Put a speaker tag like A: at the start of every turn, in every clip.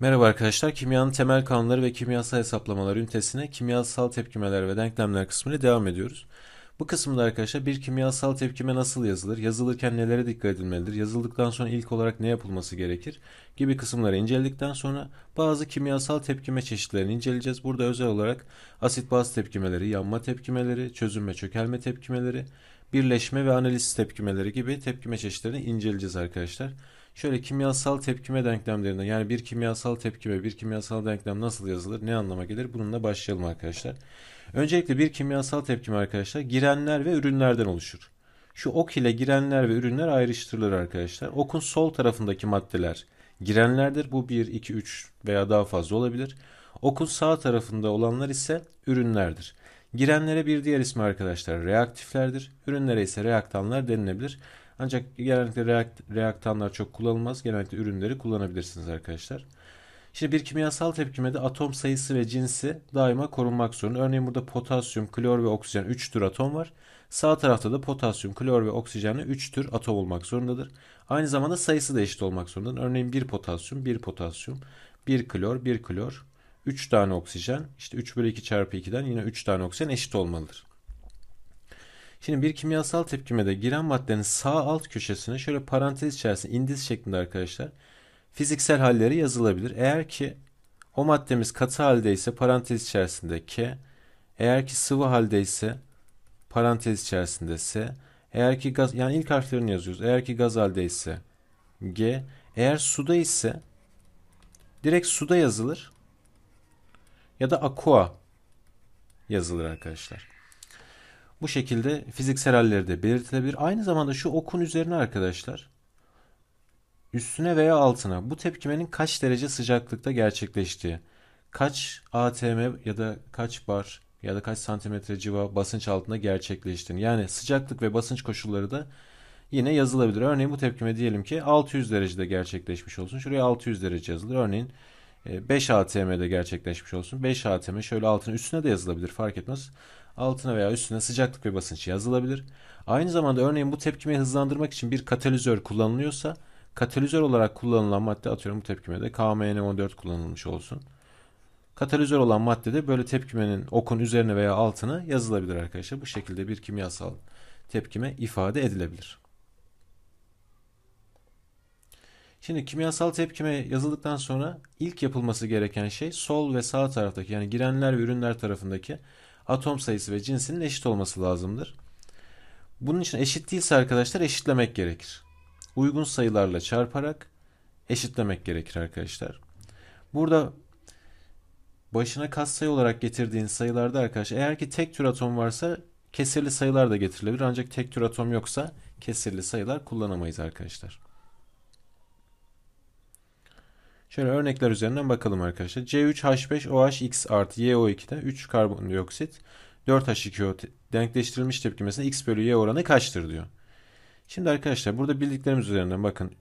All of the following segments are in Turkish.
A: Merhaba arkadaşlar, kimyanın temel kanunları ve kimyasal hesaplamalar ünitesine kimyasal tepkimeler ve denklemler kısmıyla devam ediyoruz. Bu kısımda arkadaşlar bir kimyasal tepkime nasıl yazılır, yazılırken nelere dikkat edilmelidir, yazıldıktan sonra ilk olarak ne yapılması gerekir gibi kısımları inceledikten sonra bazı kimyasal tepkime çeşitlerini inceleyeceğiz. Burada özel olarak asit baz tepkimeleri, yanma tepkimeleri, çözünme çökelme tepkimeleri, birleşme ve analiz tepkimeleri gibi tepkime çeşitlerini inceleyeceğiz arkadaşlar. Şöyle kimyasal tepkime denklemlerinde yani bir kimyasal tepkime bir kimyasal denklem nasıl yazılır ne anlama gelir bununla başlayalım arkadaşlar. Öncelikle bir kimyasal tepkime arkadaşlar girenler ve ürünlerden oluşur. Şu ok ile girenler ve ürünler ayrıştırılır arkadaşlar. Okun sol tarafındaki maddeler girenlerdir. Bu 1, 2, 3 veya daha fazla olabilir. Okun sağ tarafında olanlar ise ürünlerdir. Girenlere bir diğer ismi arkadaşlar reaktiflerdir. Ürünlere ise reaktanlar denilebilir. Ancak genellikle reakt reaktanlar çok kullanılmaz. Genellikle ürünleri kullanabilirsiniz arkadaşlar. Şimdi bir kimyasal tepkimede atom sayısı ve cinsi daima korunmak zorunda. Örneğin burada potasyum, klor ve oksijen 3 tür atom var. Sağ tarafta da potasyum, klor ve oksijenle 3 tür atom olmak zorundadır. Aynı zamanda sayısı da eşit olmak zorundadır. Örneğin 1 potasyum, 1 potasyum, 1 klor, 1 klor, 3 tane oksijen. İşte 3 bölü 2 çarpı 2'den yine 3 tane oksijen eşit olmalıdır. Şimdi bir kimyasal tepkimede giren maddenin sağ alt köşesine şöyle parantez içerisinde indiz şeklinde arkadaşlar fiziksel halleri yazılabilir. Eğer ki o maddemiz katı halde ise parantez içerisinde K, eğer ki sıvı halde ise parantez içerisinde S, eğer ki gaz yani ilk harflerini yazıyoruz. Eğer ki gaz halde ise G, eğer suda ise direkt suda yazılır ya da aqua yazılır arkadaşlar. Bu şekilde fiziksel halleri de belirtilebilir. Aynı zamanda şu okun üzerine arkadaşlar üstüne veya altına bu tepkimenin kaç derece sıcaklıkta gerçekleştiği, kaç atm ya da kaç bar ya da kaç santimetre civa basınç altında gerçekleştiğini yani sıcaklık ve basınç koşulları da yine yazılabilir. Örneğin bu tepkime diyelim ki 600 derecede gerçekleşmiş olsun. Şuraya 600 derece yazılır. Örneğin 5 e, ATM'de gerçekleşmiş olsun. 5 ATM şöyle altına üstüne de yazılabilir fark etmez altına veya üstüne sıcaklık ve basınç yazılabilir. Aynı zamanda örneğin bu tepkimeyi hızlandırmak için bir katalizör kullanılıyorsa katalizör olarak kullanılan madde atıyorum bu tepkimede KMN14 kullanılmış olsun. Katalizör olan maddede böyle tepkimenin okun üzerine veya altına yazılabilir arkadaşlar. Bu şekilde bir kimyasal tepkime ifade edilebilir. Şimdi kimyasal tepkime yazıldıktan sonra ilk yapılması gereken şey sol ve sağ taraftaki yani girenler ve ürünler tarafındaki atom sayısı ve cinsinin eşit olması lazımdır. Bunun için eşit değilse arkadaşlar eşitlemek gerekir. Uygun sayılarla çarparak eşitlemek gerekir arkadaşlar. Burada başına katsayı olarak getirdiğin sayılarda arkadaşlar eğer ki tek tür atom varsa kesirli sayılar da getirilebilir. Ancak tek tür atom yoksa kesirli sayılar kullanamayız arkadaşlar. Şöyle örnekler üzerinden bakalım arkadaşlar. C3H5OHX artı YO2'de 3 karbondioksit 4H2O denkleştirilmiş tepkimesinde X bölü Y oranı kaçtır diyor. Şimdi arkadaşlar burada bildiklerimiz üzerinden bakın.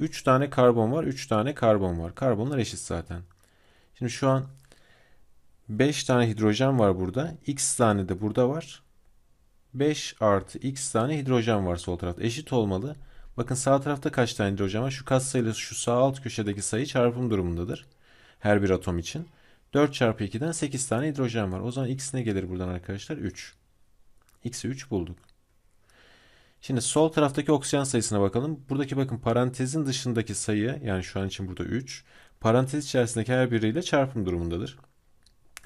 A: 3 tane karbon var 3 tane karbon var. Karbonlar eşit zaten. Şimdi şu an 5 tane hidrojen var burada. X tane de burada var. 5 artı X tane hidrojen var sol tarafta. Eşit olmalı. Bakın sağ tarafta kaç tanedir hocam? Şu katsayıyla şu sağ alt köşedeki sayı çarpım durumundadır. Her bir atom için. 4 çarpı 2'den 8 tane hidrojen var. O zaman x ne gelir buradan arkadaşlar? 3. X'i 3 bulduk. Şimdi sol taraftaki oksijen sayısına bakalım. Buradaki bakın parantezin dışındaki sayı yani şu an için burada 3. Parantez içerisindeki her biriyle çarpım durumundadır.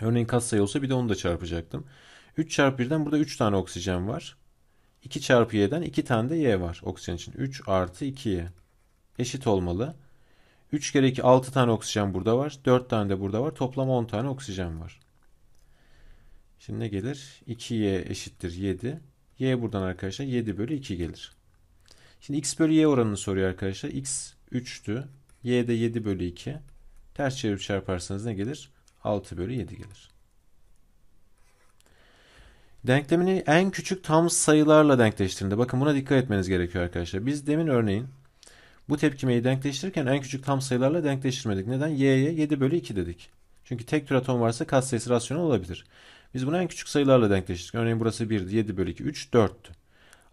A: Örneğin katsayı olsa bir de onu da çarpacaktım. 3 çarpı 1'den burada 3 tane oksijen var. 2 çarpı y'den 2 tane de y var oksijen için. 3 artı 2y eşit olmalı. 3 kere 2 6 tane oksijen burada var. 4 tane de burada var. Toplam 10 tane oksijen var. Şimdi ne gelir? 2y eşittir 7. y buradan arkadaşlar 7 bölü 2 gelir. Şimdi x bölü y oranını soruyor arkadaşlar. x 3'tü. y de 7 bölü 2. Ters çevirip çarparsanız ne gelir? 6 bölü 7 gelir. Denklemini en küçük tam sayılarla denkleştirinde. Bakın buna dikkat etmeniz gerekiyor arkadaşlar. Biz demin örneğin bu tepkimeyi denkleştirirken en küçük tam sayılarla denkleştirmedik. Neden? Y'ye 7 bölü 2 dedik. Çünkü tek tür atom varsa katsayısı rasyonel olabilir. Biz bunu en küçük sayılarla denkleştirdik. Örneğin burası 1'di, 7 bölü 2, 3, 4'tü.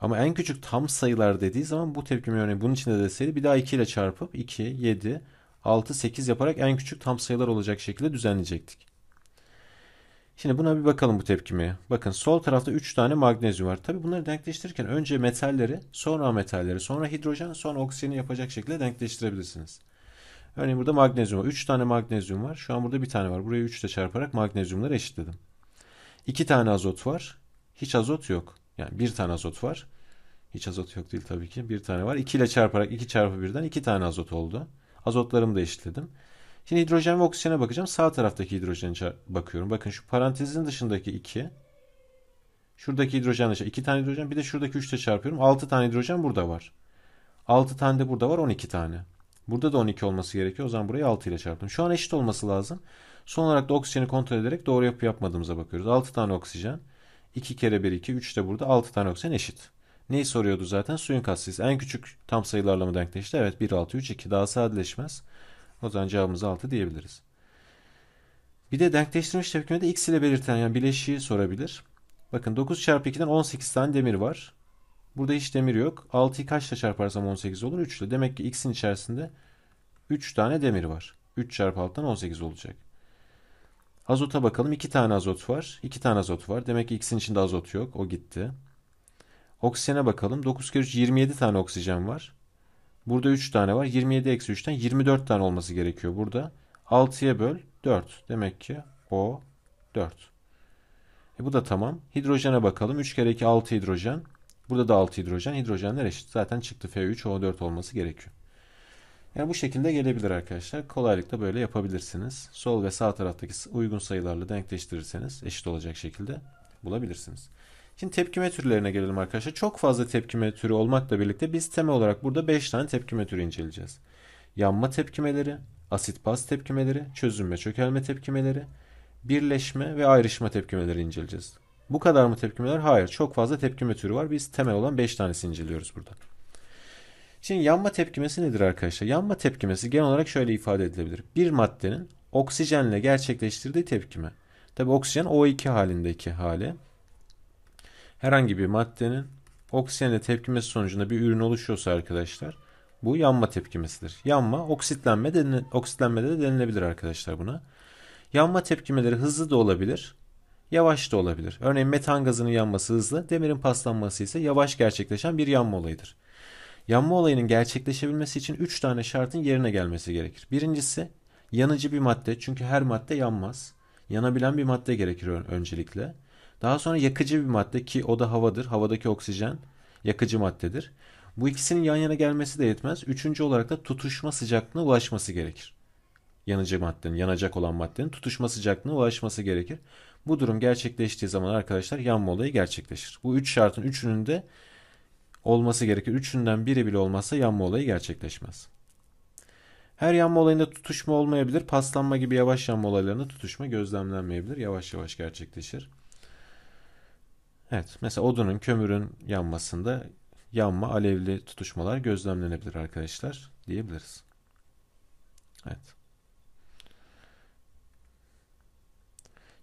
A: Ama en küçük tam sayılar dediği zaman bu tepkimi örneğin bunun içinde deseydi bir daha 2 ile çarpıp 2, 7, 6, 8 yaparak en küçük tam sayılar olacak şekilde düzenleyecektik. Şimdi buna bir bakalım bu tepkimeye. Bakın sol tarafta 3 tane magnezyum var. Tabi bunları denkleştirirken önce metalleri, sonra metalleri, sonra hidrojen, sonra oksijeni yapacak şekilde denkleştirebilirsiniz. Örneğin burada magnezyum var. 3 tane magnezyum var. Şu an burada bir tane var. Burayı 3 ile çarparak magnezyumları eşitledim. 2 tane azot var. Hiç azot yok. Yani bir tane azot var. Hiç azot yok değil tabii ki. Bir tane var. 2 ile çarparak 2 çarpı 1'den 2 tane azot oldu. Azotlarımı da eşitledim. Şimdi hidrojen ve oksijene bakacağım. Sağ taraftaki hidrojene bakıyorum. Bakın şu parantezin dışındaki 2. Şuradaki hidrojenle çarp. 2 tane hidrojen. Bir de şuradaki 3 çarpıyorum. 6 tane hidrojen burada var. 6 tane de burada var. 12 tane. Burada da 12 olması gerekiyor. O zaman burayı 6 ile çarptım. Şu an eşit olması lazım. Son olarak da oksijeni kontrol ederek doğru yapı yapmadığımıza bakıyoruz. 6 tane oksijen. 2 kere 1 2. 3 de burada. 6 tane oksijen eşit. Neyi soruyordu zaten? Suyun katsayısı. En küçük tam sayılarla mı denkleşti? Evet 1, 6, 3, 2. Daha sadeleşmez. O zaman cevabımız 6 diyebiliriz. Bir de denkleştirilmiş tepkimede x ile belirten yani bileşiği sorabilir. Bakın 9 çarpı 2'den 18 tane demir var. Burada hiç demir yok. 6'yı kaçla çarparsam 18 olur? 3 ile. Demek ki x'in içerisinde 3 tane demir var. 3 çarpı 6'dan 18 olacak. Azota bakalım. 2 tane azot var. 2 tane azot var. Demek ki x'in içinde azot yok. O gitti. Oksijene bakalım. 9 kere 3 27 tane oksijen var. Burada 3 tane var. 27 eksi 3'ten 24 tane olması gerekiyor burada. 6'ya böl 4. Demek ki o 4. E bu da tamam. Hidrojene bakalım. 3 kere 2 6 hidrojen. Burada da 6 hidrojen. Hidrojenler eşit. Zaten çıktı F3O4 olması gerekiyor. Yani bu şekilde gelebilir arkadaşlar. Kolaylıkla böyle yapabilirsiniz. Sol ve sağ taraftaki uygun sayılarla denkleştirirseniz eşit olacak şekilde bulabilirsiniz. Şimdi tepkime türlerine gelelim arkadaşlar. Çok fazla tepkime türü olmakla birlikte biz temel olarak burada 5 tane tepkime türü inceleyeceğiz. Yanma tepkimeleri, asit baz tepkimeleri, çözünme çökelme tepkimeleri, birleşme ve ayrışma tepkimeleri inceleyeceğiz. Bu kadar mı tepkimeler? Hayır. Çok fazla tepkime türü var. Biz temel olan 5 tanesini inceliyoruz burada. Şimdi yanma tepkimesi nedir arkadaşlar? Yanma tepkimesi genel olarak şöyle ifade edilebilir. Bir maddenin oksijenle gerçekleştirdiği tepkime. Tabi oksijen O2 halindeki hali herhangi bir maddenin oksijenle tepkimesi sonucunda bir ürün oluşuyorsa arkadaşlar bu yanma tepkimesidir. Yanma oksitlenme, denile, oksitlenme de denilebilir arkadaşlar buna. Yanma tepkimeleri hızlı da olabilir, yavaş da olabilir. Örneğin metan gazının yanması hızlı, demirin paslanması ise yavaş gerçekleşen bir yanma olayıdır. Yanma olayının gerçekleşebilmesi için 3 tane şartın yerine gelmesi gerekir. Birincisi yanıcı bir madde çünkü her madde yanmaz. Yanabilen bir madde gerekir öncelikle. Daha sonra yakıcı bir madde ki o da havadır. Havadaki oksijen yakıcı maddedir. Bu ikisinin yan yana gelmesi de yetmez. Üçüncü olarak da tutuşma sıcaklığına ulaşması gerekir. Yanıcı maddenin, yanacak olan maddenin tutuşma sıcaklığına ulaşması gerekir. Bu durum gerçekleştiği zaman arkadaşlar yanma olayı gerçekleşir. Bu üç şartın üçünün de olması gerekir. Üçünden biri bile olmazsa yanma olayı gerçekleşmez. Her yanma olayında tutuşma olmayabilir. Paslanma gibi yavaş yanma olaylarında tutuşma gözlemlenmeyebilir. Yavaş yavaş gerçekleşir. Evet mesela odunun kömürün yanmasında yanma alevli tutuşmalar gözlemlenebilir arkadaşlar diyebiliriz. Evet.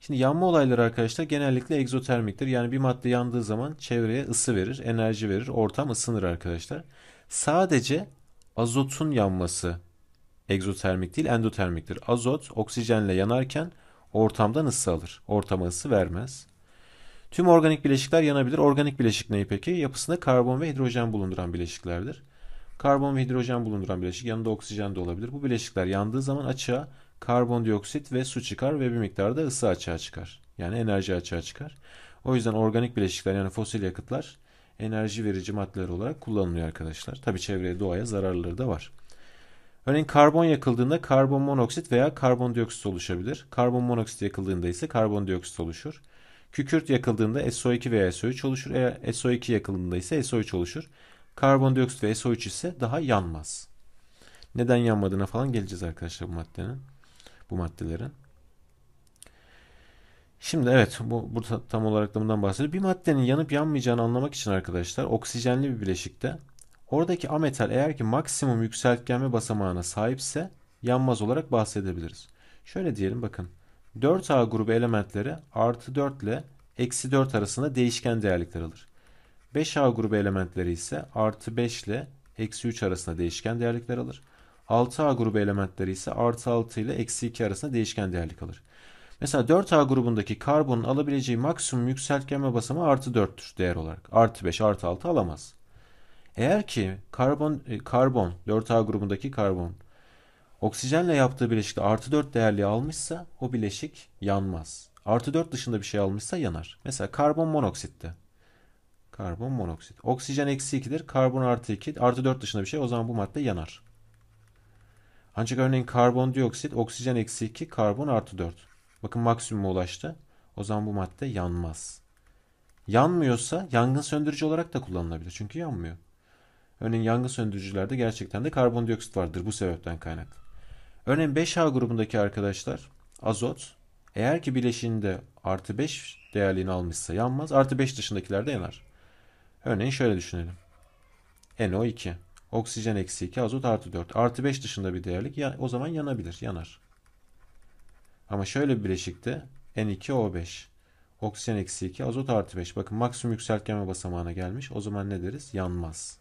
A: Şimdi yanma olayları arkadaşlar genellikle egzotermiktir. Yani bir madde yandığı zaman çevreye ısı verir, enerji verir, ortam ısınır arkadaşlar. Sadece azotun yanması egzotermik değil endotermiktir. Azot oksijenle yanarken ortamdan ısı alır. Ortama ısı vermez. Tüm organik bileşikler yanabilir. Organik bileşik ne peki? Yapısında karbon ve hidrojen bulunduran bileşiklerdir. Karbon ve hidrojen bulunduran bileşik yanında oksijen de olabilir. Bu bileşikler yandığı zaman açığa karbondioksit ve su çıkar ve bir miktar da ısı açığa çıkar. Yani enerji açığa çıkar. O yüzden organik bileşikler yani fosil yakıtlar enerji verici maddeler olarak kullanılıyor arkadaşlar. Tabi çevreye doğaya zararları da var. Örneğin karbon yakıldığında karbon monoksit veya karbondioksit oluşabilir. Karbon monoksit yakıldığında ise karbondioksit oluşur. Kükürt yakıldığında SO2 veya SO3 oluşur. Eğer SO2 yakıldığında ise SO3 oluşur. Karbondioksit ve SO3 ise daha yanmaz. Neden yanmadığına falan geleceğiz arkadaşlar bu maddenin. Bu maddelerin. Şimdi evet bu burada tam olarak da bundan bahsediyor. Bir maddenin yanıp yanmayacağını anlamak için arkadaşlar oksijenli bir bileşikte oradaki ametal eğer ki maksimum yükseltgenme basamağına sahipse yanmaz olarak bahsedebiliriz. Şöyle diyelim bakın. 4A grubu elementleri artı 4 ile eksi 4 arasında değişken değerlikler alır. 5A grubu elementleri ise artı 5 ile eksi 3 arasında değişken değerlikler alır. 6A grubu elementleri ise artı 6 ile eksi 2 arasında değişken değerlik alır. Mesela 4A grubundaki karbonun alabileceği maksimum yükseltgenme basamağı artı 4'tür değer olarak. Artı 5, artı 6 alamaz. Eğer ki karbon, e, karbon 4A grubundaki karbon Oksijenle yaptığı bileşikte artı 4 değerli almışsa o bileşik yanmaz. Artı 4 dışında bir şey almışsa yanar. Mesela karbon monoksitte. Karbon monoksit. Oksijen eksi 2'dir. Karbon artı 2. Artı 4 dışında bir şey. O zaman bu madde yanar. Ancak örneğin karbon dioksit, oksijen eksi 2, karbon artı 4. Bakın maksimuma ulaştı. O zaman bu madde yanmaz. Yanmıyorsa yangın söndürücü olarak da kullanılabilir. Çünkü yanmıyor. Örneğin yangın söndürücülerde gerçekten de karbondioksit vardır bu sebepten kaynaklı. Örneğin 5H grubundaki arkadaşlar azot eğer ki bileşiğinde artı 5 değerliğini almışsa yanmaz. Artı 5 dışındakiler de yanar. Örneğin şöyle düşünelim. NO2. Oksijen eksi 2 azot artı 4. Artı 5 dışında bir değerlik ya, o zaman yanabilir. Yanar. Ama şöyle bir bileşikte N2O5. Oksijen eksi 2 azot artı 5. Bakın maksimum yükseltgenme basamağına gelmiş. O zaman ne deriz? Yanmaz.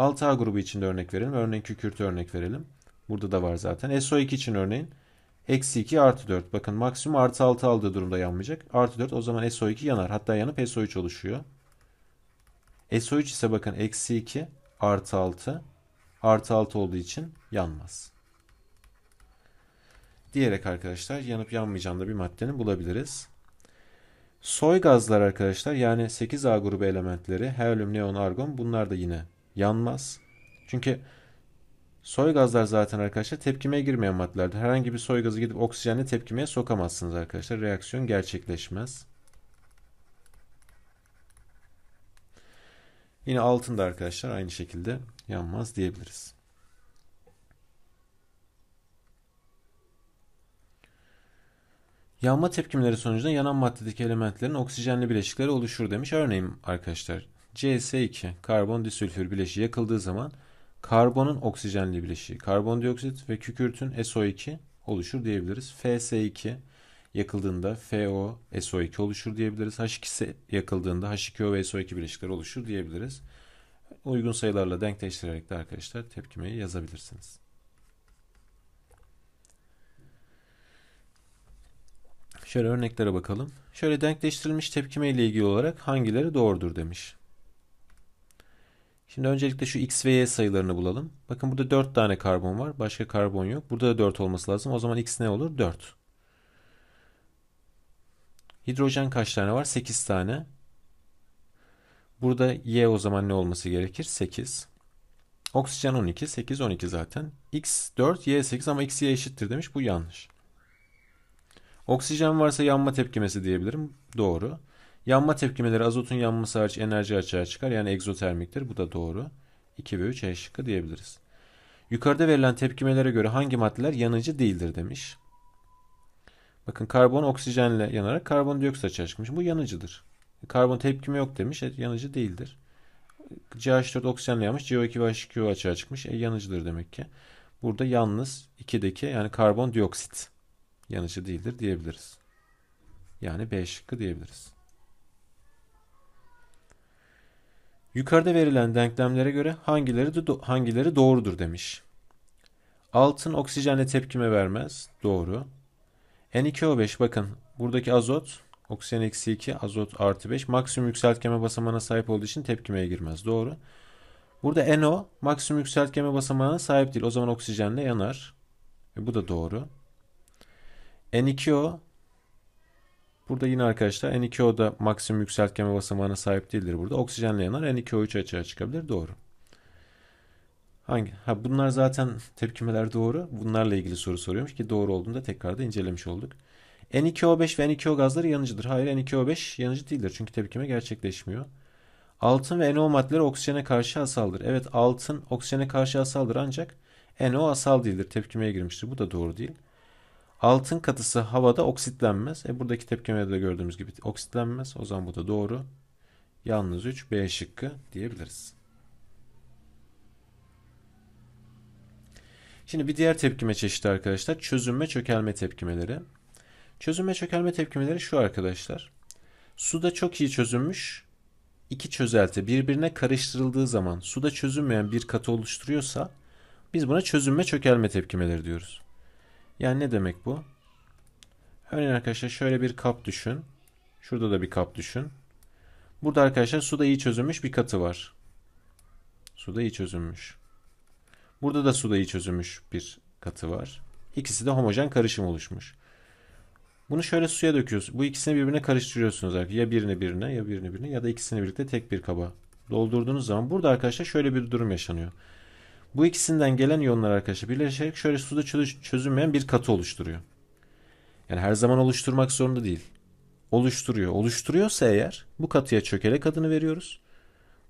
A: 6 A grubu için de örnek verelim. Örneğin kükürtü örnek verelim. Burada da var zaten. SO2 için örneğin eksi 2 artı 4. Bakın maksimum artı 6 aldığı durumda yanmayacak. Artı 4 o zaman SO2 yanar. Hatta yanıp SO3 oluşuyor. SO3 ise bakın eksi 2 artı 6 artı 6 olduğu için yanmaz. Diyerek arkadaşlar yanıp yanmayacağında bir maddenin bulabiliriz. Soy gazlar arkadaşlar yani 8A grubu elementleri helyum, neon, argon bunlar da yine yanmaz. Çünkü soy gazlar zaten arkadaşlar tepkimeye girmeyen maddelerdir. Herhangi bir soy gazı gidip oksijenle tepkimeye sokamazsınız arkadaşlar. Reaksiyon gerçekleşmez. Yine altında arkadaşlar aynı şekilde yanmaz diyebiliriz. Yanma tepkimleri sonucunda yanan maddedeki elementlerin oksijenli bileşikleri oluşur demiş. Örneğin arkadaşlar CS2 karbon disülfür bileşiği yakıldığı zaman karbonun oksijenli bileşiği karbondioksit ve kükürtün SO2 oluşur diyebiliriz. FS2 yakıldığında FO SO2 oluşur diyebiliriz. H2 yakıldığında H2O ve SO2 bileşikleri oluşur diyebiliriz. Uygun sayılarla denkleştirerek de arkadaşlar tepkimeyi yazabilirsiniz. Şöyle örneklere bakalım. Şöyle denkleştirilmiş tepkime ile ilgili olarak hangileri doğrudur demiş. Şimdi öncelikle şu x ve y sayılarını bulalım. Bakın burada 4 tane karbon var. Başka karbon yok. Burada da 4 olması lazım. O zaman x ne olur? 4. Hidrojen kaç tane var? 8 tane. Burada y o zaman ne olması gerekir? 8. Oksijen 12. 8, 12 zaten. x 4, y 8 ama x y eşittir demiş. Bu yanlış. Oksijen varsa yanma tepkimesi diyebilirim. Doğru. Yanma tepkimeleri azotun yanması hariç enerji açığa çıkar. Yani egzotermiktir. Bu da doğru. 2 ve 3 E şıkkı diyebiliriz. Yukarıda verilen tepkimelere göre hangi maddeler yanıcı değildir demiş. Bakın karbon oksijenle yanarak karbondioksit açığa çıkmış. Bu yanıcıdır. Karbon tepkimi yok demiş. E, yanıcı değildir. CH4 oksijenle yanmış. CO2 ve H2O açığa çıkmış. E, yanıcıdır demek ki. Burada yalnız 2'deki yani karbondioksit yanıcı değildir diyebiliriz. Yani B şıkkı diyebiliriz. Yukarıda verilen denklemlere göre hangileri de do hangileri doğrudur demiş. Altın oksijenle tepkime vermez. Doğru. N2O5 bakın buradaki azot oksijen eksi 2 azot artı 5 maksimum yükseltkeme basamağına sahip olduğu için tepkimeye girmez. Doğru. Burada NO maksimum yükseltkeme basamağına sahip değil. O zaman oksijenle yanar. E, bu da doğru. N2O Burada yine arkadaşlar N2O'da maksimum yükseltgeme basamağına sahip değildir burada. Oksijenle yanar N2O3 açığa çıkabilir. Doğru. Hangi? Ha bunlar zaten tepkimeler doğru. Bunlarla ilgili soru soruyormuş ki doğru olduğunu da tekrar da incelemiş olduk. N2O5 ve N2O gazları yanıcıdır. Hayır N2O5 yanıcı değildir. Çünkü tepkime gerçekleşmiyor. Altın ve NO maddeleri oksijene karşı asaldır. Evet altın oksijene karşı asaldır ancak NO asal değildir. Tepkimeye girmiştir. Bu da doğru değil. Altın katısı havada oksitlenmez. E buradaki tepkimede de gördüğümüz gibi oksitlenmez. O zaman bu da doğru. Yalnız 3 B şıkkı diyebiliriz. Şimdi bir diğer tepkime çeşidi arkadaşlar çözünme çökelme tepkimeleri. Çözünme çökelme tepkimeleri şu arkadaşlar. Suda çok iyi çözünmüş iki çözelti birbirine karıştırıldığı zaman suda çözünmeyen bir katı oluşturuyorsa biz buna çözünme çökelme tepkimeleri diyoruz. Yani ne demek bu? Örneğin arkadaşlar şöyle bir kap düşün. Şurada da bir kap düşün. Burada arkadaşlar suda iyi çözülmüş bir katı var. Suda iyi çözülmüş. Burada da suda iyi çözülmüş bir katı var. İkisi de homojen karışım oluşmuş. Bunu şöyle suya döküyorsunuz. Bu ikisini birbirine karıştırıyorsunuz. Ya birini birine ya birini birine ya da ikisini birlikte tek bir kaba doldurduğunuz zaman burada arkadaşlar şöyle bir durum yaşanıyor. Bu ikisinden gelen iyonlar arkadaşlar birleşerek şöyle suda çözülmeyen bir katı oluşturuyor. Yani her zaman oluşturmak zorunda değil. Oluşturuyor. Oluşturuyorsa eğer bu katıya çökelek adını veriyoruz.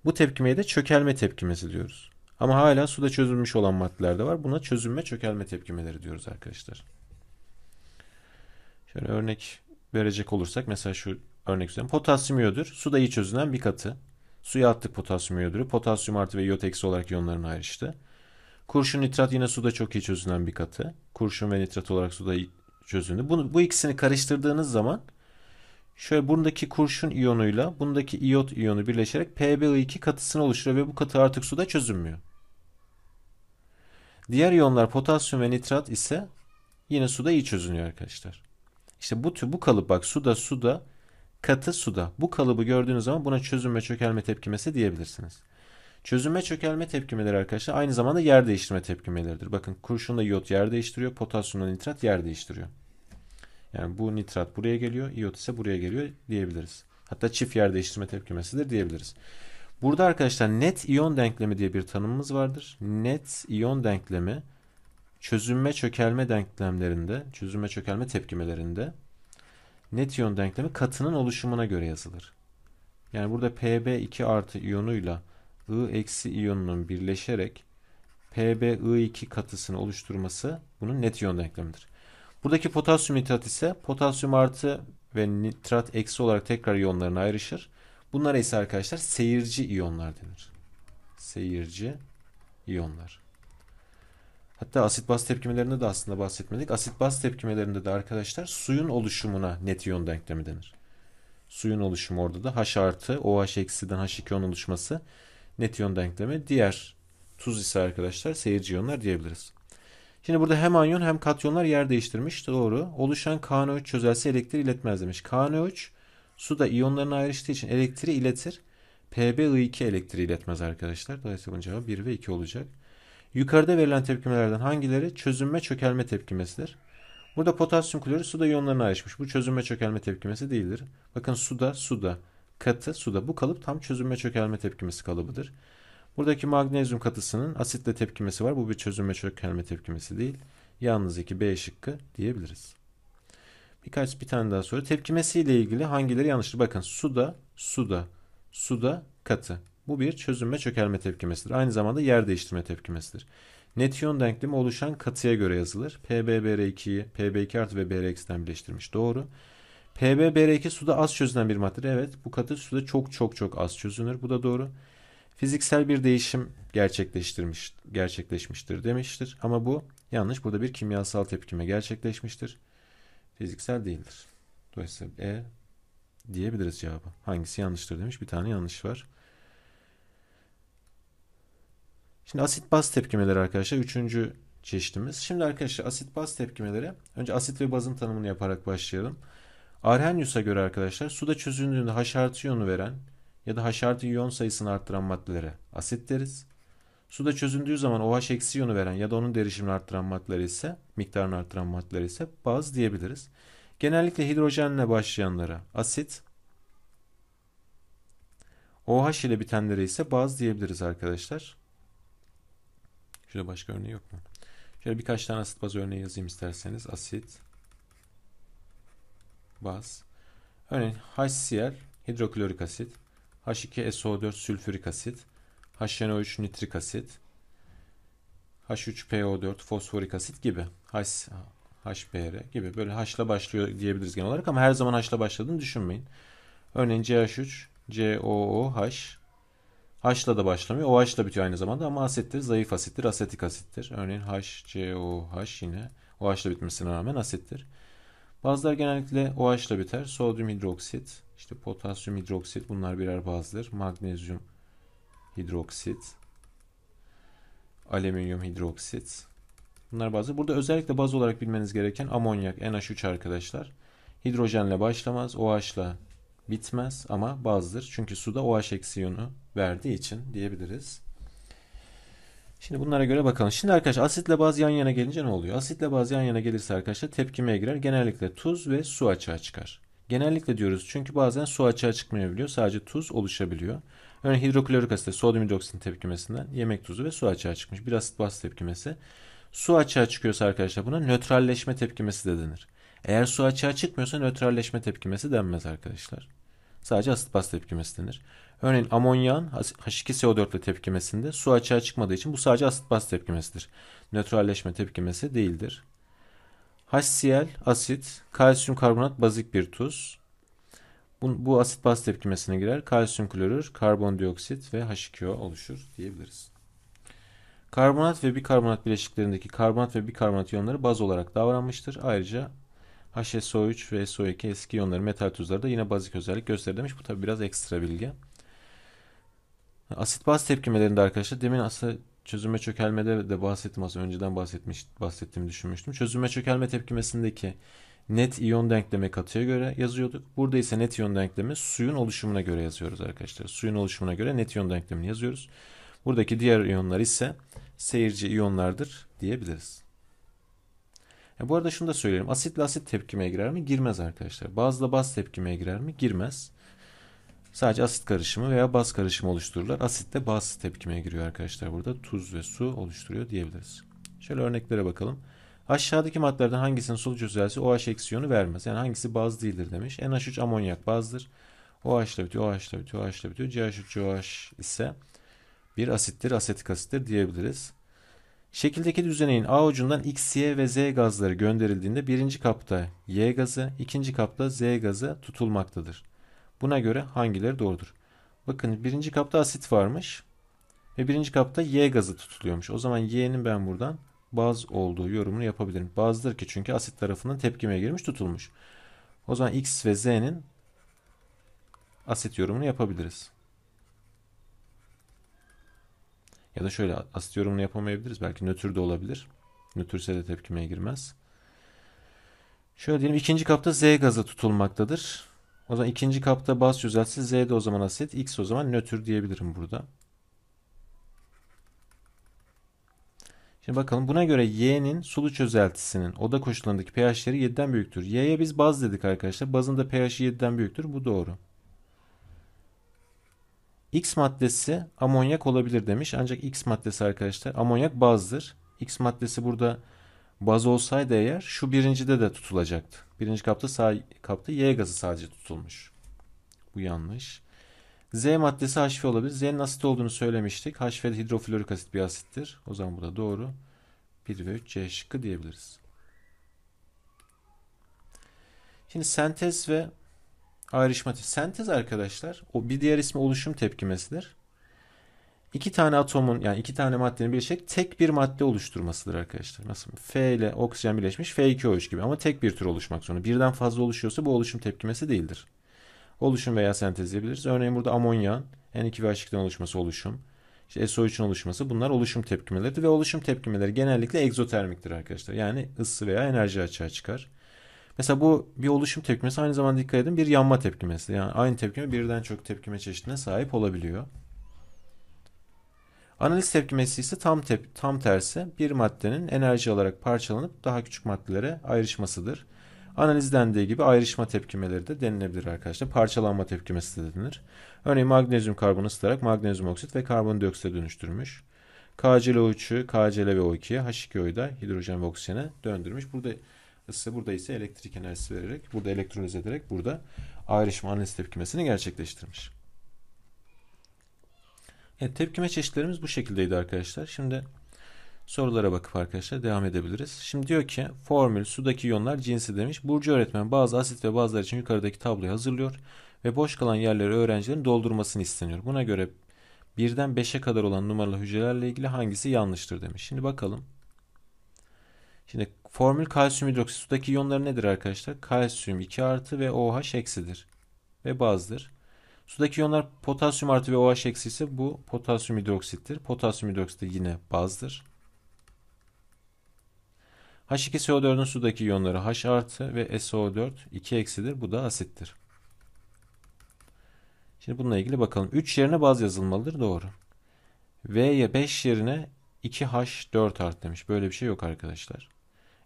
A: Bu tepkimeye de çökelme tepkimesi diyoruz. Ama hala suda çözülmüş olan maddeler de var. Buna çözünme çökelme tepkimeleri diyoruz arkadaşlar. Şöyle örnek verecek olursak mesela şu örnek üzerine potasyum iyodür. Suda iyi çözünen bir katı. Suya attık potasyum iyodürü. Potasyum artı ve iyot eksi olarak iyonlarını ayrıştı. Kurşun nitrat yine suda çok iyi çözünen bir katı. Kurşun ve nitrat olarak suda çözündü. Bunu, bu ikisini karıştırdığınız zaman şöyle bundaki kurşun iyonuyla bundaki iot iyonu birleşerek PbO2 katısını oluşturuyor ve bu katı artık suda çözünmüyor. Diğer iyonlar potasyum ve nitrat ise yine suda iyi çözünüyor arkadaşlar. İşte bu bu kalıp bak suda suda katı suda. Bu kalıbı gördüğünüz zaman buna çözünme çökelme tepkimesi diyebilirsiniz. Çözünme çökelme tepkimeleri arkadaşlar aynı zamanda yer değiştirme tepkimeleridir. Bakın kurşunda iot yer değiştiriyor. Potasyumda nitrat yer değiştiriyor. Yani bu nitrat buraya geliyor. iot ise buraya geliyor diyebiliriz. Hatta çift yer değiştirme tepkimesidir diyebiliriz. Burada arkadaşlar net iyon denklemi diye bir tanımımız vardır. Net iyon denklemi çözünme çökelme denklemlerinde, çözünme çökelme tepkimelerinde net iyon denklemi katının oluşumuna göre yazılır. Yani burada Pb2 artı iyonuyla I- iyonunun birleşerek PbI2 katısını oluşturması bunun net iyon denklemidir. Buradaki potasyum nitrat ise potasyum artı ve nitrat eksi olarak tekrar iyonlarına ayrışır. Bunlar ise arkadaşlar seyirci iyonlar denir. Seyirci iyonlar. Hatta asit baz tepkimelerinde de aslında bahsetmedik. Asit baz tepkimelerinde de arkadaşlar suyun oluşumuna net iyon denklemi denir. Suyun oluşumu orada da H artı OH eksiden H2 oluşması net iyon denklemi diğer tuz ise arkadaşlar seyirci iyonlar diyebiliriz. Şimdi burada hem anyon hem katyonlar yer değiştirmiş. Doğru. Oluşan KNO3 çözelse elektriği iletmez demiş. KNO3 suda iyonlarını ayrıştığı için elektriği iletir. PbI2 elektriği iletmez arkadaşlar. Dolayısıyla bunun cevabı 1 ve 2 olacak. Yukarıda verilen tepkimelerden hangileri çözünme çökelme tepkimesidir? Burada potasyum klorür suda iyonlarına ayrışmış. Bu çözünme çökelme tepkimesi değildir. Bakın suda suda katı suda. Bu kalıp tam çözünme çökelme tepkimesi kalıbıdır. Buradaki magnezyum katısının asitle tepkimesi var. Bu bir çözünme çökelme tepkimesi değil. Yalnız 2 B şıkkı diyebiliriz. Birkaç bir tane daha soru. Tepkimesiyle ilgili hangileri yanlıştır? Bakın suda, suda, suda katı. Bu bir çözünme çökelme tepkimesidir. Aynı zamanda yer değiştirme tepkimesidir. Netiyon denklemi oluşan katıya göre yazılır. PBBr2'yi PB2 artı ve BR-x'den birleştirmiş. Doğru. PBBr2 suda az çözünen bir maddedir. Evet bu katı suda çok çok çok az çözünür. Bu da doğru. Fiziksel bir değişim gerçekleştirmiş, gerçekleşmiştir demiştir. Ama bu yanlış. Burada bir kimyasal tepkime gerçekleşmiştir. Fiziksel değildir. Dolayısıyla E diyebiliriz cevabı. Hangisi yanlıştır demiş. Bir tane yanlış var. Şimdi asit baz tepkimeleri arkadaşlar. Üçüncü çeşitimiz. Şimdi arkadaşlar asit baz tepkimeleri. Önce asit ve bazın tanımını yaparak başlayalım. Arrhenius'a göre arkadaşlar suda çözündüğünde haşartı iyonu veren ya da haşartı iyon sayısını arttıran maddelere asit deriz. Suda çözündüğü zaman OH eksi iyonu veren ya da onun derişimini arttıran maddeler ise, miktarını arttıran maddeler ise baz diyebiliriz. Genellikle hidrojenle başlayanlara asit, OH ile bitenlere ise baz diyebiliriz arkadaşlar. Şurada başka örneği yok mu? Şöyle birkaç tane asit baz örneği yazayım isterseniz. Asit, baz. Örneğin HCl hidroklorik asit, H2SO4 sülfürik asit, HNO3 nitrik asit, H3PO4 fosforik asit gibi. H, HBr gibi böyle H'la başlıyor diyebiliriz genel olarak ama her zaman H'la başladığını düşünmeyin. Örneğin CH3, COOH, H'la da başlamıyor. OH'la bitiyor aynı zamanda ama asittir, zayıf asittir, asetik asittir. Örneğin HCOH yine OH'la bitmesine rağmen asittir. Bazılar genellikle OH ile biter. Sodyum hidroksit, işte potasyum hidroksit bunlar birer bazdır. Magnezyum hidroksit, alüminyum hidroksit. Bunlar bazı. Burada özellikle baz olarak bilmeniz gereken amonyak NH3 arkadaşlar. Hidrojenle başlamaz, OH'la bitmez ama bazdır. Çünkü suda OH eksi yonu verdiği için diyebiliriz. Şimdi bunlara göre bakalım. Şimdi arkadaşlar asitle baz yan yana gelince ne oluyor? Asitle baz yan yana gelirse arkadaşlar tepkimeye girer. Genellikle tuz ve su açığa çıkar. Genellikle diyoruz çünkü bazen su açığa çıkmayabiliyor. Sadece tuz oluşabiliyor. Örneğin hidroklorik asit, sodyum hidroksin tepkimesinden yemek tuzu ve su açığa çıkmış. Bir asit baz tepkimesi. Su açığa çıkıyorsa arkadaşlar buna nötralleşme tepkimesi de denir. Eğer su açığa çıkmıyorsa nötralleşme tepkimesi denmez arkadaşlar. Sadece asit baz tepkimesi denir. Örneğin amonyağın H2SO4 ile tepkimesinde su açığa çıkmadığı için bu sadece asit baz tepkimesidir. Nötralleşme tepkimesi değildir. HCl asit, kalsiyum karbonat bazik bir tuz. Bu, bu asit baz tepkimesine girer. Kalsiyum klorür, karbondioksit ve H2O oluşur diyebiliriz. Karbonat ve bikarbonat bileşiklerindeki karbonat ve bikarbonat iyonları baz olarak davranmıştır. Ayrıca HSO3 ve SO2 eski iyonları metal tuzları da yine bazik özellik gösterir demiş. Bu tabi biraz ekstra bilgi. Asit baz tepkimelerinde arkadaşlar demin aslında çözüme çökelmede de bahsettim aslında önceden bahsetmiş bahsettiğimi düşünmüştüm. Çözüme çökelme tepkimesindeki net iyon denklemi katıya göre yazıyorduk. Burada ise net iyon denklemi suyun oluşumuna göre yazıyoruz arkadaşlar. Suyun oluşumuna göre net iyon denklemini yazıyoruz. Buradaki diğer iyonlar ise seyirci iyonlardır diyebiliriz. Ya e, bu arada şunu da söyleyelim. Asitle asit tepkimeye girer mi? Girmez arkadaşlar. Bazla baz tepkimeye girer mi? Girmez. Sadece asit karışımı veya baz karışımı oluştururlar. Asit de baz tepkimeye giriyor arkadaşlar burada. Tuz ve su oluşturuyor diyebiliriz. Şöyle örneklere bakalım. Aşağıdaki maddelerden hangisinin sulu çözelsi OH eksiyonu vermez? Yani hangisi baz değildir demiş. NH3 amonyak bazdır. OH ile bitiyor, OH ile bitiyor, OH ile bitiyor. CH3COH ise bir asittir, asetik asittir diyebiliriz. Şekildeki düzeneğin A ucundan X, Y ve Z gazları gönderildiğinde birinci kapta Y gazı, ikinci kapta Z gazı tutulmaktadır. Buna göre hangileri doğrudur? Bakın birinci kapta asit varmış. Ve birinci kapta Y gazı tutuluyormuş. O zaman Y'nin ben buradan baz olduğu yorumunu yapabilirim. Bazdır ki çünkü asit tarafından tepkime girmiş tutulmuş. O zaman X ve Z'nin asit yorumunu yapabiliriz. Ya da şöyle asit yorumunu yapamayabiliriz. Belki nötr de olabilir. Nötrse de tepkime girmez. Şöyle diyelim ikinci kapta Z gazı tutulmaktadır. O zaman ikinci kapta bas çözeltisi Z de o zaman asit. X o zaman nötr diyebilirim burada. Şimdi bakalım buna göre Y'nin sulu çözeltisinin oda koşullarındaki pH'leri 7'den büyüktür. Y'ye biz baz dedik arkadaşlar. Bazın da pH'i 7'den büyüktür. Bu doğru. X maddesi amonyak olabilir demiş. Ancak X maddesi arkadaşlar amonyak bazdır. X maddesi burada baz olsaydı eğer şu birincide de tutulacaktı. Birinci kapta, sağ, kapta Y gazı sadece tutulmuş. Bu yanlış. Z maddesi HF olabilir. Z'nin asit olduğunu söylemiştik. HF hidroflorik asit bir asittir. O zaman bu da doğru. 1 ve 3 C şıkkı diyebiliriz. Şimdi sentez ve ayrışma. Sentez arkadaşlar o bir diğer ismi oluşum tepkimesidir. İki tane atomun yani iki tane maddenin birleşerek tek bir madde oluşturmasıdır arkadaşlar. Nasıl? F ile oksijen birleşmiş F2O3 gibi ama tek bir tür oluşmak zorunda. Birden fazla oluşuyorsa bu oluşum tepkimesi değildir. Oluşum veya sentez diyebiliriz. Örneğin burada amonyan N2VH2'den ve oluşması oluşum. İşte SO3'ün oluşması bunlar oluşum tepkimeleridir ve oluşum tepkimeleri genellikle egzotermiktir arkadaşlar. Yani ısı veya enerji açığa çıkar. Mesela bu bir oluşum tepkimesi aynı zamanda dikkat edin bir yanma tepkimesi. Yani aynı tepkime birden çok tepkime çeşidine sahip olabiliyor. Analiz tepkimesi ise tam tep tam tersi bir maddenin enerji olarak parçalanıp daha küçük maddelere ayrışmasıdır. Analiz dendiği gibi ayrışma tepkimeleri de denilebilir arkadaşlar. Parçalanma tepkimesi de denilir. Örneğin magnezyum karbon ısıtarak magnezyum oksit ve karbondioksite dönüştürmüş. kclo 3 KCl ve o 2 h H2O'yu da hidrojen ve oksijene döndürmüş. Burada ısı burada ise elektrik enerjisi vererek burada elektroliz ederek burada ayrışma analiz tepkimesini gerçekleştirmiş. Evet, tepkime çeşitlerimiz bu şekildeydi arkadaşlar. Şimdi sorulara bakıp arkadaşlar devam edebiliriz. Şimdi diyor ki formül sudaki iyonlar cinsi demiş. Burcu öğretmen bazı asit ve bazılar için yukarıdaki tabloyu hazırlıyor ve boş kalan yerleri öğrencilerin doldurmasını isteniyor. Buna göre birden 5'e kadar olan numaralı hücrelerle ilgili hangisi yanlıştır demiş. Şimdi bakalım. Şimdi formül kalsiyum hidroksit sudaki iyonları nedir arkadaşlar? Kalsiyum 2 artı ve OH eksidir ve bazdır. Sudaki iyonlar potasyum artı ve OH eksi ise bu potasyum hidroksittir. Potasyum hidroksit de yine bazdır. H2SO4'ün sudaki iyonları H artı ve SO4 2 eksidir. Bu da asittir. Şimdi bununla ilgili bakalım. 3 yerine baz yazılmalıdır. Doğru. V'ye 5 yerine 2H4 artı demiş. Böyle bir şey yok arkadaşlar.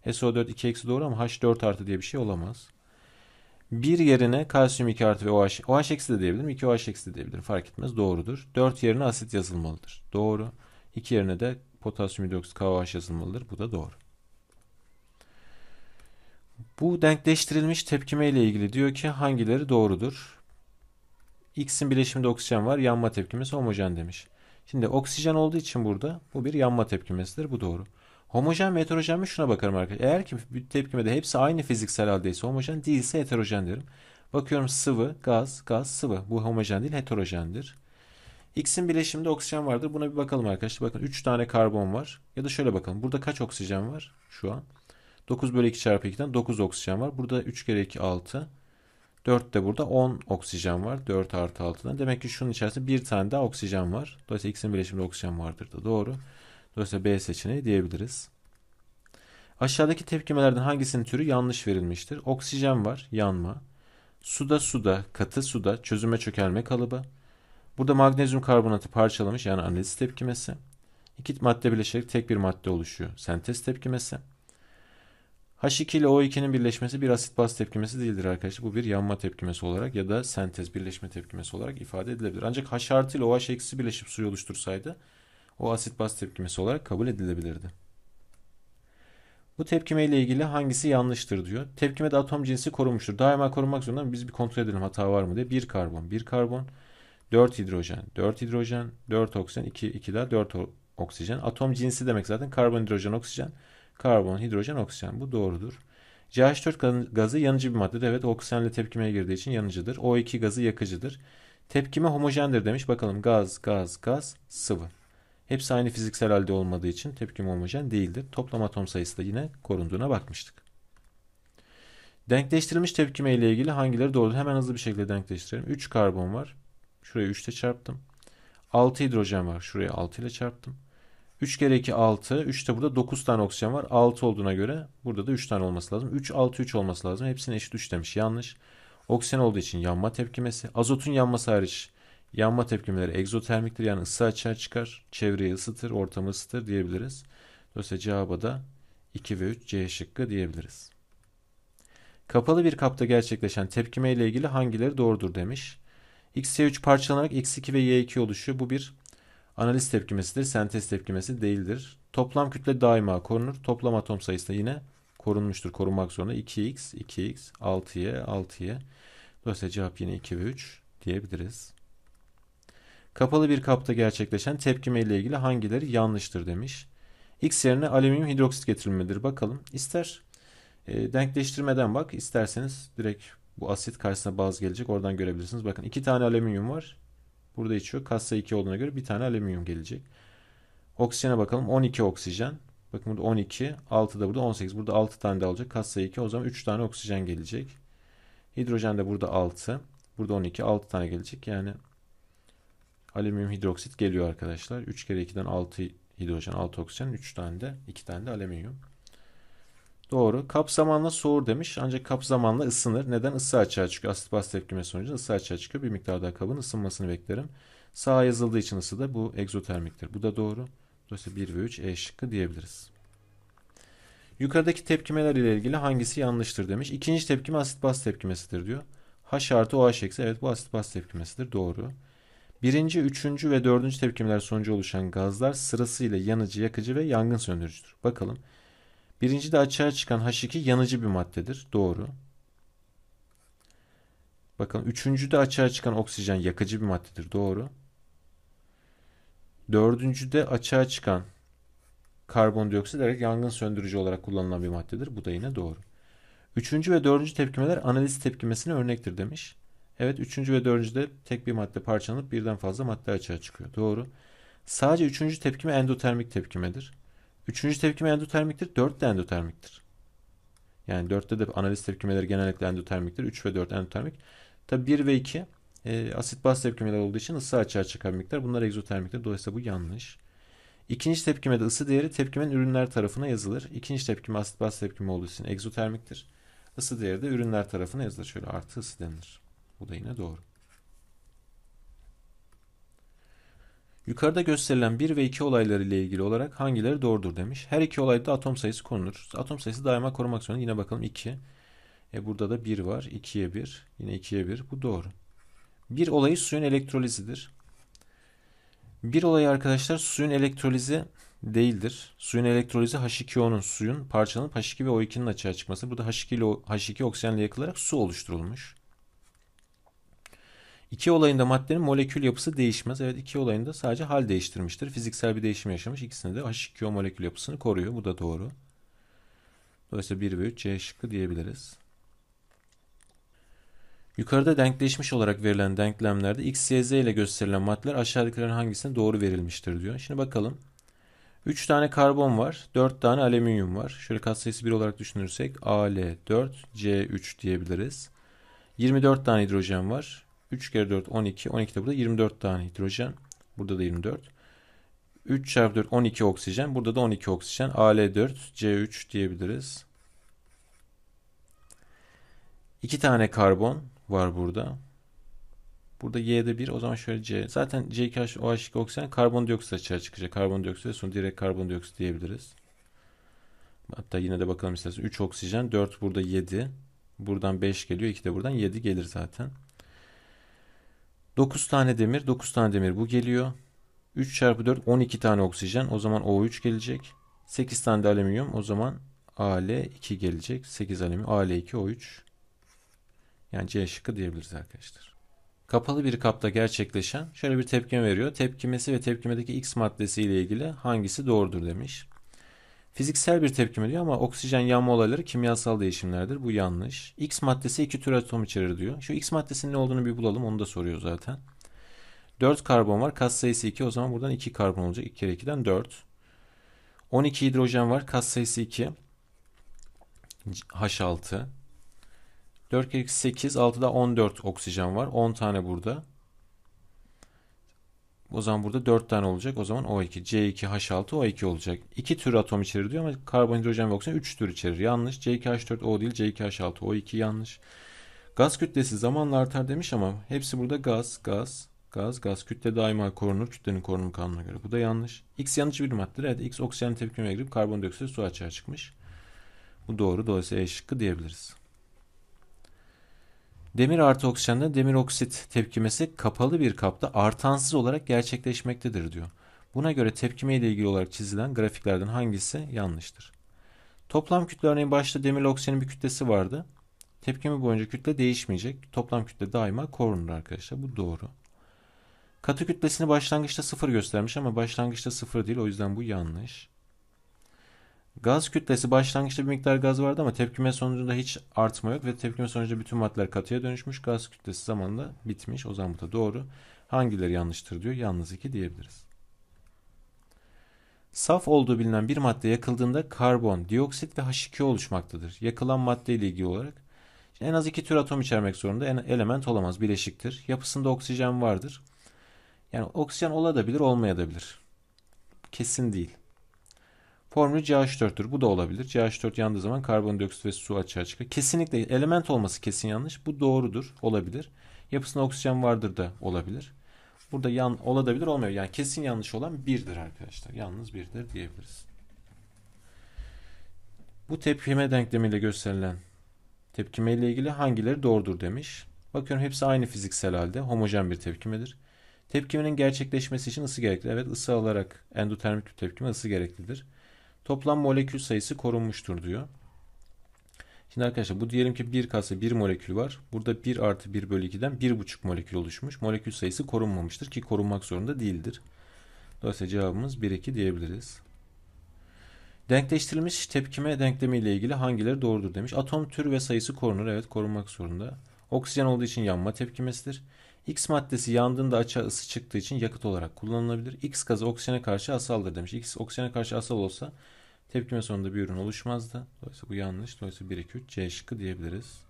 A: SO4 2 eksi doğru ama H4 artı diye bir şey olamaz. 1 yerine kalsiyum 2 artı ve OH, OH eksi de diyebilirim. 2 OH eksi de diyebilirim. Fark etmez. Doğrudur. 4 yerine asit yazılmalıdır. Doğru. 2 yerine de potasyum hidroksit KOH yazılmalıdır. Bu da doğru. Bu denkleştirilmiş tepkime ile ilgili diyor ki hangileri doğrudur? X'in bileşiminde oksijen var. Yanma tepkimesi homojen demiş. Şimdi oksijen olduğu için burada bu bir yanma tepkimesidir. Bu doğru. Homojen ve heterojen mi? Şuna bakarım arkadaşlar. Eğer ki bir tepkimede hepsi aynı fiziksel haldeyse homojen değilse heterojen derim. Bakıyorum sıvı, gaz, gaz, sıvı. Bu homojen değil heterojendir. X'in bileşiminde oksijen vardır. Buna bir bakalım arkadaşlar. Bakın 3 tane karbon var. Ya da şöyle bakalım. Burada kaç oksijen var şu an? 9 bölü 2 çarpı 2'den 9 oksijen var. Burada 3 kere 2 6. 4 de burada 10 oksijen var. 4 artı 6'dan. Demek ki şunun içerisinde bir tane daha oksijen var. Dolayısıyla X'in bileşiminde oksijen vardır da doğru. Dolayısıyla B seçeneği diyebiliriz. Aşağıdaki tepkimelerden hangisinin türü yanlış verilmiştir? Oksijen var, yanma. Suda suda, katı suda çözüme çökelme kalıbı. Burada magnezyum karbonatı parçalamış yani analiz tepkimesi. İki madde birleşerek tek bir madde oluşuyor. Sentez tepkimesi. H2 ile O2'nin birleşmesi bir asit baz tepkimesi değildir arkadaşlar. Bu bir yanma tepkimesi olarak ya da sentez birleşme tepkimesi olarak ifade edilebilir. Ancak H artı ile OH eksi birleşip suyu oluştursaydı o asit baz tepkimesi olarak kabul edilebilirdi. Bu tepkime ile ilgili hangisi yanlıştır diyor. Tepkime de atom cinsi korunmuştur. Daima korunmak zorunda biz bir kontrol edelim hata var mı diye. 1 karbon, 1 karbon, 4 hidrojen, 4 hidrojen, 4 oksijen, 2, 2 daha 4 oksijen. Atom cinsi demek zaten karbon, hidrojen, oksijen. Karbon, hidrojen, oksijen. Bu doğrudur. CH4 gazı yanıcı bir maddedir. Evet oksijenle tepkimeye girdiği için yanıcıdır. O2 gazı yakıcıdır. Tepkime homojendir demiş. Bakalım gaz, gaz, gaz, sıvı. Hepsi aynı fiziksel halde olmadığı için tepkim homojen değildir. Toplam atom sayısı da yine korunduğuna bakmıştık. Denkleştirilmiş tepkime ile ilgili hangileri doğrudur? Hemen hızlı bir şekilde denkleştirelim. 3 karbon var. Şuraya 3 ile çarptım. 6 hidrojen var. Şuraya 6 ile çarptım. 3 kere 2 6. 3 de burada 9 tane oksijen var. 6 olduğuna göre burada da 3 tane olması lazım. 3 6 3 olması lazım. Hepsine eşit 3 demiş. Yanlış. Oksijen olduğu için yanma tepkimesi. Azotun yanması hariç Yanma tepkimeleri egzotermiktir yani ısı açığa çıkar, çevreyi ısıtır, ortamı ısıtır diyebiliriz. Dolayısıyla cevaba da 2 ve 3 C şıkkı diyebiliriz. Kapalı bir kapta gerçekleşen tepkime ile ilgili hangileri doğrudur demiş. XC3 parçalanarak X2 ve Y2 oluşuyor. Bu bir analiz tepkimesidir, sentez tepkimesi değildir. Toplam kütle daima korunur. Toplam atom sayısı da yine korunmuştur. Korunmak zorunda 2x, 2x, 6y, 6y. Dolayısıyla cevap yine 2 ve 3 diyebiliriz. Kapalı bir kapta gerçekleşen tepkime ile ilgili hangileri yanlıştır demiş. X yerine alüminyum hidroksit getirilmedir. Bakalım. ister e, denkleştirmeden bak. isterseniz direkt bu asit karşısına baz gelecek. Oradan görebilirsiniz. Bakın iki tane alüminyum var. Burada hiç yok. Kassa 2 olduğuna göre bir tane alüminyum gelecek. Oksijene bakalım. 12 oksijen. Bakın burada 12. 6 da burada 18. Burada 6 tane de alacak. Kassa 2. O zaman 3 tane oksijen gelecek. Hidrojen de burada 6. Burada 12. 6 tane gelecek. Yani alüminyum hidroksit geliyor arkadaşlar. 3 kere 2'den 6 hidrojen, 6 oksijen, 3 tane de 2 tane de alüminyum. Doğru. Kap zamanla soğur demiş. Ancak kap zamanla ısınır. Neden? Isı açığa çıkıyor. Asit baz tepkime sonucu ısı açığa çıkıyor. Bir miktar daha kabın ısınmasını beklerim. Sağa yazıldığı için ısı da bu egzotermiktir. Bu da doğru. Dolayısıyla 1 ve 3 E şıkkı diyebiliriz. Yukarıdaki tepkimeler ile ilgili hangisi yanlıştır demiş. İkinci tepkime asit baz tepkimesidir diyor. H artı OH eksi. Evet bu asit baz tepkimesidir. Doğru. Birinci, üçüncü ve dördüncü tepkimeler sonucu oluşan gazlar sırasıyla yanıcı, yakıcı ve yangın söndürücüdür. Bakalım. Birinci de açığa çıkan H2 yanıcı bir maddedir. Doğru. Bakın üçüncü de açığa çıkan oksijen yakıcı bir maddedir. Doğru. Dördüncü de açığa çıkan karbondioksit olarak yangın söndürücü olarak kullanılan bir maddedir. Bu da yine doğru. Üçüncü ve dördüncü tepkimeler analiz tepkimesine örnektir demiş. Evet üçüncü ve dördüncüde tek bir madde parçalanıp birden fazla madde açığa çıkıyor. Doğru. Sadece üçüncü tepkime endotermik tepkimedir. Üçüncü tepkime endotermiktir. Dört de endotermiktir. Yani dörtte de analiz tepkimeleri genellikle endotermiktir. Üç ve dört endotermik. Tabi bir ve iki e, asit baz tepkimeler olduğu için ısı açığa çıkan miktar. Bunlar egzotermiktir. Dolayısıyla bu yanlış. İkinci tepkimede ısı değeri tepkimenin ürünler tarafına yazılır. İkinci tepkime asit baz tepkimi olduğu için egzotermiktir. Isı değeri de ürünler tarafına yazılır. Şöyle artı ısı denilir. Bu da yine doğru. Yukarıda gösterilen 1 ve 2 olayları ile ilgili olarak hangileri doğrudur demiş. Her iki olayda atom sayısı konulur. Atom sayısı daima korumak zorunda. Yine bakalım 2. E burada da 1 var. 2'ye 1. Yine 2'ye 1. Bu doğru. Bir olayı suyun elektrolizidir. Bir olayı arkadaşlar suyun elektrolizi değildir. Suyun elektrolizi H2O'nun suyun parçalanıp H2 ve O2'nin açığa çıkması. Burada H2 ile H2 oksijenle yakılarak su oluşturulmuş. İki olayında maddenin molekül yapısı değişmez. Evet iki olayında sadece hal değiştirmiştir. Fiziksel bir değişim yaşamış. İkisinde de H2O molekül yapısını koruyor. Bu da doğru. Dolayısıyla 1 ve 3 C şıkkı diyebiliriz. Yukarıda denkleşmiş olarak verilen denklemlerde X, Y, Z ile gösterilen maddeler aşağıdakilerin hangisine doğru verilmiştir diyor. Şimdi bakalım. 3 tane karbon var. 4 tane alüminyum var. Şöyle katsayısı 1 olarak düşünürsek AL4, C3 diyebiliriz. 24 tane hidrojen var. 3 kere 4 12. 12 de burada 24 tane hidrojen. Burada da 24. 3 çarpı 4 12 oksijen. Burada da 12 oksijen. Al4 C3 diyebiliriz. 2 tane karbon var burada. Burada Y'de 1 o zaman şöyle C. Zaten C2OH2 oksijen karbondioksit açığa çıkacak. Karbondioksit sonra direkt karbondioksit diyebiliriz. Hatta yine de bakalım isterseniz, 3 oksijen 4 burada 7. Buradan 5 geliyor 2 de buradan 7 gelir zaten. 9 tane demir, 9 tane demir bu geliyor. 3 çarpı 4 12 tane oksijen. O zaman O3 gelecek. 8 tane de alüminyum. O zaman Al2 gelecek. 8 alüminyum. Al2 O3. Yani C şıkkı diyebiliriz arkadaşlar. Kapalı bir kapta gerçekleşen şöyle bir tepkime veriyor. Tepkimesi ve tepkimedeki X maddesi ile ilgili hangisi doğrudur demiş. Fiziksel bir tepki mi diyor ama oksijen yanma olayları kimyasal değişimlerdir. Bu yanlış. X maddesi iki tür atom içerir diyor. Şu X maddesinin ne olduğunu bir bulalım. Onu da soruyor zaten. 4 karbon var. Kas sayısı 2. O zaman buradan 2 karbon olacak. 2 kere 2'den 4. 12 hidrojen var. Kas sayısı 2. H6. 4 kere 8. 6'da 14 oksijen var. 10 tane burada. O zaman burada 4 tane olacak. O zaman O2, C2H6, O2 olacak. 2 tür atom içerir diyor ama karbon, hidrojen ve oksijen 3 tür içerir. Yanlış. C2H4O değil, C2H6, O2 yanlış. Gaz kütlesi zamanla artar demiş ama hepsi burada gaz, gaz, gaz, gaz. Kütle daima korunur. Kütlenin korunum kanuna göre. Bu da yanlış. X yanıcı bir maddedir. Evet, X oksijen tepkimeye girip karbondioksit su açığa çıkmış. Bu doğru. Dolayısıyla E şıkkı diyebiliriz. Demir artı oksijenle demir oksit tepkimesi kapalı bir kapta artansız olarak gerçekleşmektedir diyor. Buna göre tepkime ile ilgili olarak çizilen grafiklerden hangisi yanlıştır? Toplam kütle örneğin başta demir oksijenin bir kütlesi vardı. Tepkimi boyunca kütle değişmeyecek. Toplam kütle daima korunur arkadaşlar. Bu doğru. Katı kütlesini başlangıçta sıfır göstermiş ama başlangıçta sıfır değil. O yüzden bu yanlış. Gaz kütlesi başlangıçta bir miktar gaz vardı ama tepkime sonucunda hiç artma yok ve tepkime sonucunda bütün maddeler katıya dönüşmüş. Gaz kütlesi zamanla bitmiş. O zaman bu da doğru. Hangileri yanlıştır diyor. Yalnız iki diyebiliriz. Saf olduğu bilinen bir madde yakıldığında karbon, dioksit ve H2 oluşmaktadır. Yakılan madde ile ilgili olarak en az iki tür atom içermek zorunda. Element olamaz, bileşiktir. Yapısında oksijen vardır. Yani oksijen olabilir, olmayabilir. Kesin değil. Formülü CH4'tür. Bu da olabilir. CH4 yandığı zaman karbondioksit ve su açığa çıkar. Kesinlikle element olması kesin yanlış. Bu doğrudur. Olabilir. Yapısında oksijen vardır da olabilir. Burada yan olabilir olmuyor. Yani kesin yanlış olan birdir arkadaşlar. Yalnız birdir diyebiliriz. Bu tepkime denklemiyle gösterilen tepkime ile ilgili hangileri doğrudur demiş. Bakıyorum hepsi aynı fiziksel halde. Homojen bir tepkimedir. Tepkiminin gerçekleşmesi için ısı gerekli. Evet ısı alarak endotermik bir tepkime ısı gereklidir. Toplam molekül sayısı korunmuştur diyor. Şimdi arkadaşlar bu diyelim ki bir kase bir molekül var. Burada 1 artı 1 bölü 2'den 1,5 molekül oluşmuş. Molekül sayısı korunmamıştır ki korunmak zorunda değildir. Dolayısıyla cevabımız 1, 2 diyebiliriz. Denkleştirilmiş tepkime denklemi ile ilgili hangileri doğrudur demiş. Atom tür ve sayısı korunur. Evet korunmak zorunda. Oksijen olduğu için yanma tepkimesidir. X maddesi yandığında açığa ısı çıktığı için yakıt olarak kullanılabilir. X gazı oksijene karşı asaldır demiş. X oksijene karşı asal olsa tepkime sonunda bir ürün oluşmazdı. Dolayısıyla bu yanlış. Dolayısıyla 1, 2, 3 C şıkkı diyebiliriz.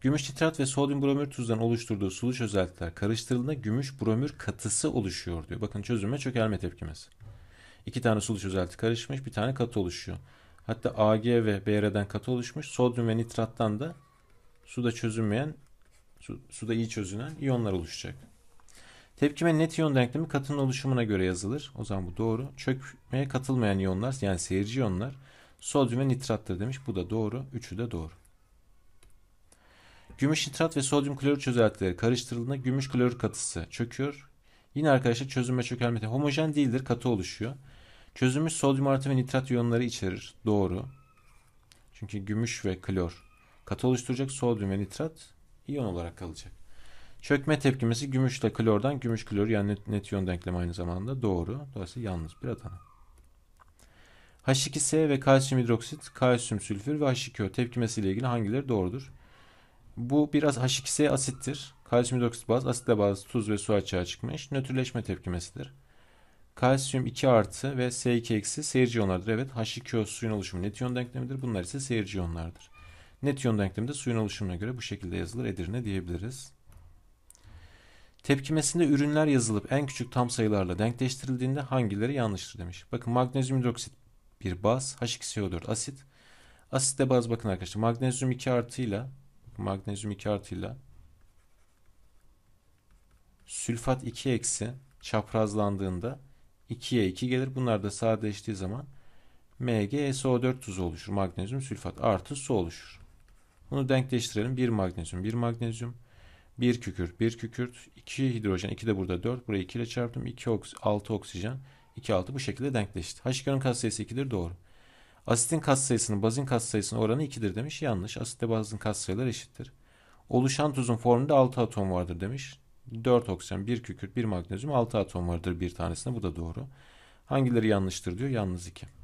A: Gümüş nitrat ve sodyum bromür tuzdan oluşturduğu suluş özellikler karıştırıldığında gümüş bromür katısı oluşuyor diyor. Bakın çözülme çökelme tepkimesi. İki tane suluş özelliği karışmış bir tane katı oluşuyor. Hatta Ag ve BR'den katı oluşmuş. Sodyum ve nitrattan da suda çözünmeyen Su, suda iyi çözünen iyonlar oluşacak. Tepkime net iyon denklemi katının oluşumuna göre yazılır. O zaman bu doğru. Çökmeye katılmayan iyonlar yani seyirci iyonlar sodyum ve nitrattır demiş. Bu da doğru. Üçü de doğru. Gümüş nitrat ve sodyum klorür çözeltileri karıştırıldığında gümüş klorür katısı çöküyor. Yine arkadaşlar çözünme çökelmete homojen değildir. Katı oluşuyor. Çözülmüş sodyum artı ve nitrat iyonları içerir. Doğru. Çünkü gümüş ve klor katı oluşturacak sodyum ve nitrat İyon olarak kalacak. Çökme tepkimesi gümüşle klordan gümüş klor yani net, net iyon denklemi aynı zamanda doğru. Dolayısıyla yalnız bir adana. H2S ve kalsiyum hidroksit, kalsiyum sülfür ve H2O tepkimesiyle ilgili hangileri doğrudur? Bu biraz H2S asittir. Kalsiyum hidroksit baz, asitle baz, tuz ve su açığa çıkmış. Nötrleşme tepkimesidir. Kalsiyum 2 artı ve S2 eksi seyirci iyonlardır. Evet H2O suyun oluşumu net iyon denklemidir. Bunlar ise seyirci iyonlardır. Net iyon denklemi suyun oluşumuna göre bu şekilde yazılır Edirne diyebiliriz. Tepkimesinde ürünler yazılıp en küçük tam sayılarla denkleştirildiğinde hangileri yanlıştır demiş. Bakın magnezyum hidroksit bir baz, H2SO4 asit. Asit de baz bakın arkadaşlar magnezyum 2 artıyla magnezyum 2 artıyla sülfat 2 eksi çaprazlandığında 2'ye 2 gelir. Bunlar da sadeleştiği zaman MgSO4 tuzu oluşur. Magnezyum sülfat artı su oluşur. Bunu denkleştirelim. 1 magnezyum, 1 magnezyum. 1 kükürt, 1 kükürt. 2 hidrojen, 2 de burada 4. Burayı 2 ile çarptım. 2 oks 6 oksijen, 2 6 bu şekilde denkleşti. H2'nın katsayısı 2'dir doğru. Asitin katsayısının bazin katsayısının oranı 2'dir demiş. Yanlış. Asitte bazın katsayıları eşittir. Oluşan tuzun formunda 6 atom vardır demiş. 4 oksijen, 1 kükürt, 1 magnezyum, 6 atom vardır bir tanesinde. Bu da doğru. Hangileri yanlıştır diyor. Yalnız 2.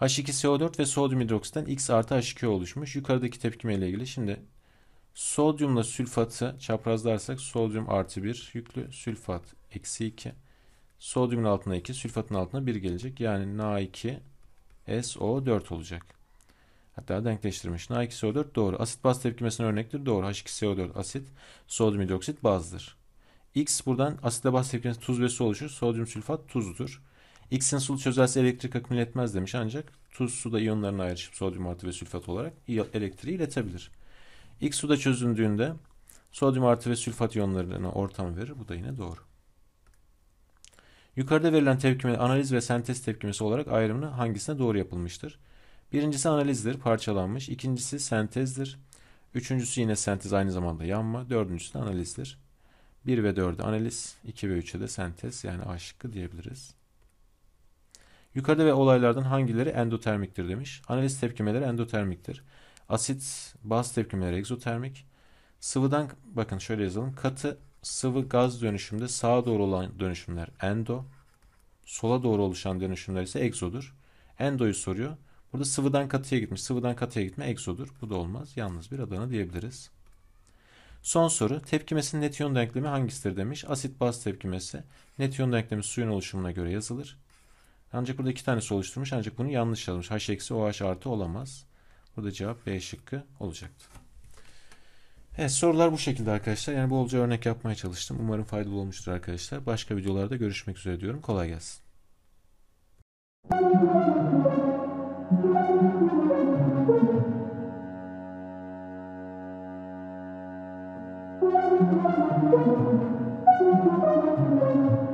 A: H2SO4 ve sodyum hidroksitten X artı H2 oluşmuş. Yukarıdaki tepkime ile ilgili şimdi sodyumla sülfatı çaprazlarsak sodyum artı 1 yüklü sülfat eksi 2. Sodyumun altına 2 sülfatın altına 1 gelecek. Yani Na2 SO4 olacak. Hatta denkleştirmiş. Na2SO4 doğru. Asit baz tepkimesine örnektir. Doğru. H2SO4 asit. Sodyum hidroksit bazdır. X buradan asitle baz tepkimesi tuz ve su oluşur. Sodyum sülfat tuzdur. X'in sulu çözelse elektrik akım iletmez demiş ancak tuz suda iyonlarını ayrışıp sodyum artı ve sülfat olarak elektriği iletebilir. X suda çözündüğünde sodyum artı ve sülfat iyonlarını ortam verir. Bu da yine doğru. Yukarıda verilen tepkime analiz ve sentez tepkimesi olarak ayrımını hangisine doğru yapılmıştır? Birincisi analizdir, parçalanmış. İkincisi sentezdir. Üçüncüsü yine sentez aynı zamanda yanma. Dördüncüsü de analizdir. 1 ve 4'ü analiz, 2 ve 3'e de sentez yani A şıkkı diyebiliriz. Yukarıda ve olaylardan hangileri endotermiktir demiş. Analiz tepkimeleri endotermiktir. Asit, baz tepkimeleri egzotermik. Sıvıdan bakın şöyle yazalım. Katı sıvı gaz dönüşümde sağa doğru olan dönüşümler endo. Sola doğru oluşan dönüşümler ise egzodur. Endo'yu soruyor. Burada sıvıdan katıya gitmiş. Sıvıdan katıya gitme egzodur. Bu da olmaz. Yalnız bir Adana diyebiliriz. Son soru. Tepkimesinin net iyon denklemi hangisidir demiş. Asit baz tepkimesi net iyon denklemi suyun oluşumuna göre yazılır. Ancak burada iki tanesi oluşturmuş ancak bunu yanlış yazmış. H eksi OH artı olamaz. Burada cevap B şıkkı olacaktı. Evet sorular bu şekilde arkadaşlar. Yani bolca örnek yapmaya çalıştım. Umarım faydalı olmuştur arkadaşlar. Başka videolarda görüşmek üzere diyorum. Kolay gelsin. Thank you.